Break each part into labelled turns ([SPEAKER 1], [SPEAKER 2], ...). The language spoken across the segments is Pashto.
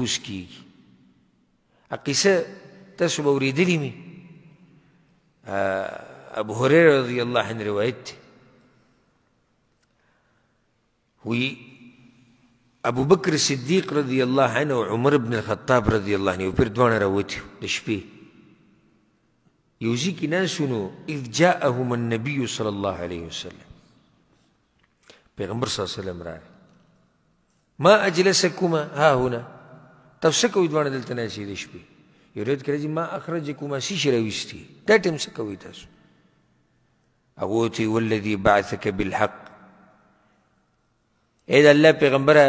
[SPEAKER 1] کوز کیگی قصه تاسو به اورېدلې ابو هريره رضی الله عنه روایت تی وی ابو بکر صدیق رضی الله عنه و عمر بن الخطاب رضی الله عنه پر دوانه راوتی د دشپی یوزی کې ناسونو اذ جاءهم النبي صلى الله عليه وسلم پیغمبر صلی الله عليه وسلم را ما اجلسكما ها هنا تاسو څه کوئ دواړه دلته ناست یې د شپې یورید کړی چې ما اخرج کوماسي شي راویستي دا ټیم څه کوئ تاسو هغه وتی والذي بعثك بالحق اے د الله پیغمبره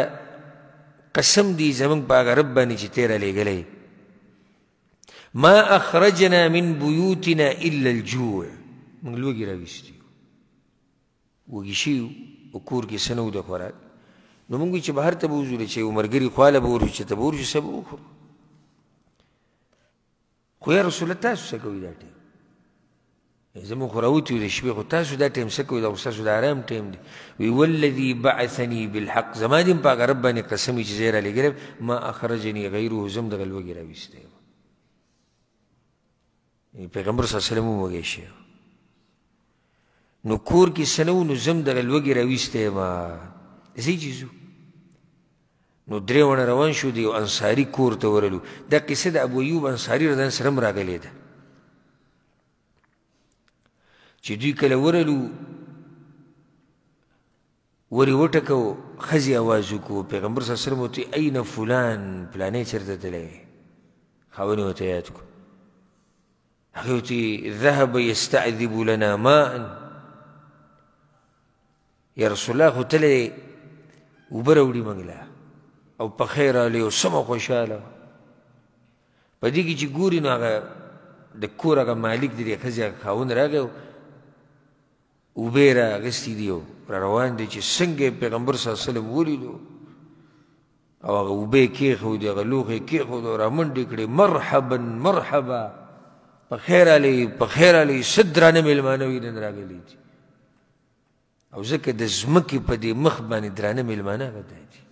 [SPEAKER 1] قسم دی زمونږ په هغه رب باندې چې تېره لېږلی ما اخرجنا من بیوتنا الا الجوع موږ لوږې راویستي وږي شوي و کور کې څه نه د خوراک نو مونږ چې بهر ته بوزول چې عمرګری خواله بور چې ته بور چې سبو خو خو یا رسول الله تاسو څه کوي دا ټیم زمو خو راوتی د شپې خو تاسو دا ټیم څه کوي دا ستاسو د آرام ټیم دی وی والذي بعثني بالحق زما دې په هغه رب باندې قسم چې زیرا لګرب ما اخرجني غیره زم دغه لوګي راویسته پیغمبر صلی الله علیه وسلم وږي شي نو کور کې سنو نو زم دغه لوګي راویسته ما زی جزو نو درېونه روان شو د یو انصاري کور ته ورلو دا قصه د ابو ایوب انصاري رضان سره هم راغلې ده چې دوی کله ورلو ورې وټکو ښځې اواز وکړو پیغمبر صلی وسلم ورته عین فلان فلانی چېرته تللی وی خاونې ورته یاد کړو هغې ورته ذهب یستعذب لنا ماء یا رسول الله خو تللی اوبه راوړي موږ له او په خیر علی او سم خوشاله په دې کې چې ګوري نو هغه د کور هغه مالک دی خزیا خاون راغی اوبه را غستی دیو را روان دی چې څنګه پیغمبر صلی الله علیه وسلم ولیدو او هغه اوبه کې خو دی هغه لوخه کې خو را منډې کړې مرحبا مرحبا په خیر علی په خیر علی صدرانه ملمانه وی نن راغلی دي او ځکه د زمکې په دې مخ باندې درانه ملمانه غدای دي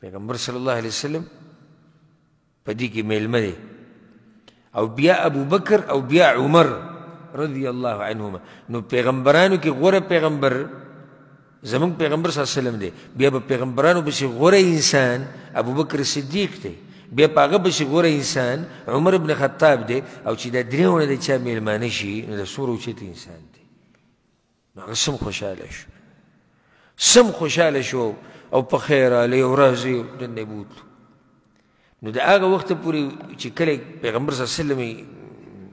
[SPEAKER 1] پیغمبر صلی الله علیه وسلم په دې کې میلمه دی او بیا ابو بکر او بیا عمر رضی الله عنهما نو پیغمبرانو کې غوره پیغمبر زمونږ پیغمبر صلی الله علیه وسلم دی بیا په پیغمبرانو پسې غوره انسان ابو بکر صدیق دی بیا په هغه پسې غوره انسان عمر ابن خطاب دی او چې دا درېونه د چا میلمانه شي نو د سور اوچت انسان دی نو هغه سم خوشحاله شو سم خوشاله شو او په خیر علی او راځي دنه بوت نو د هغه وخت پورې چې کله پیغمبر صلی الله علیه وسلم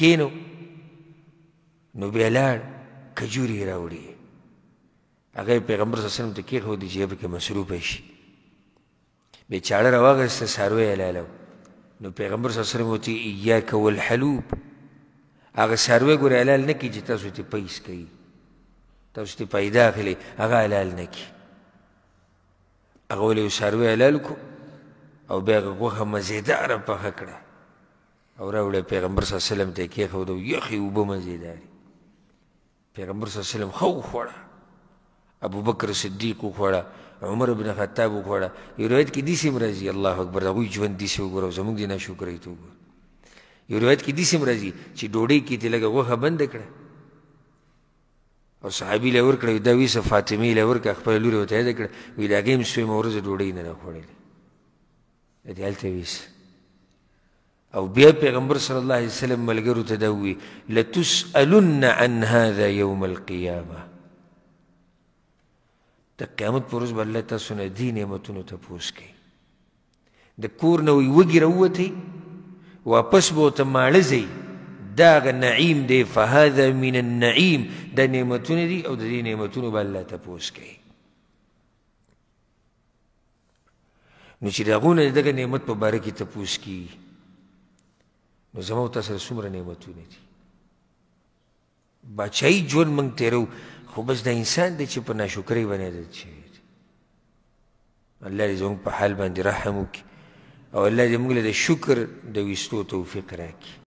[SPEAKER 1] کینو نو بیا لاړ کجوري راوړي هغه پیغمبر صلی الله علیه وسلم ته کېښو دی جیب کې مصروف شي بیا چاړه راواغسته څاروی حلالو نو پیغمبر صلی الله علیه وسلم ورته ایاک والحلوب هغه څاروی ګورې حلال نه کړي چې تاسو ته پیس کوي توشتي پیدا کړي هغه حلال نه کی هغه ولې شروع حلال کو او بیا هغه مزیدار په کړه او راوړ پیغمبر صلی الله علیه وسلم ته کې خو دوی یخي وب مزیدار پیغمبر صلی الله علیه وسلم خو خوړه ابو بکر صدیق خوړه عمر بن خطاب خوړه یو روایت کې دي سیم رضی الله اکبر دوی ژوند دي سو ګورو زموږ دي نه شکرې تو یو روایت کې دي سیم رضی چې ډوډۍ کې ته لګه وغه بند کړه او صحابي له ورکړه دا ویسه فاطمه له ورکړه خپل لور وته یې کړه وی دا ګیم شوی مورزه ډوډۍ نه خوړلې دې هلته ویسه او بیا پیغمبر صلی الله علیه وسلم ملګرو ته دا وی لتسالن عن هذا يوم القيامه د قیامت پر ورځ به الله تاسو نه دې نعمتونو تپوس کوي د کور نه وی وږي راووتی واپس به ورته ماړه ځئ داغ نعیم دی فهذا من النعیم دا نعمتونه دي او د دې نعمتونو به الله تپوس کوي نو چې د هغو نه د دغه نعمت په باره کې تپوس کیږي نو زما او تا سره څومره نعمتونه دي باچایي ژوند موږ تیرو خو بس دا انسان دی چې په ناشکرۍ باندې عادت شوی دی الله دې زموږ په حال باندې رحم وکړي او الله دې موږ له د شکر د ویستو توفیق راکړي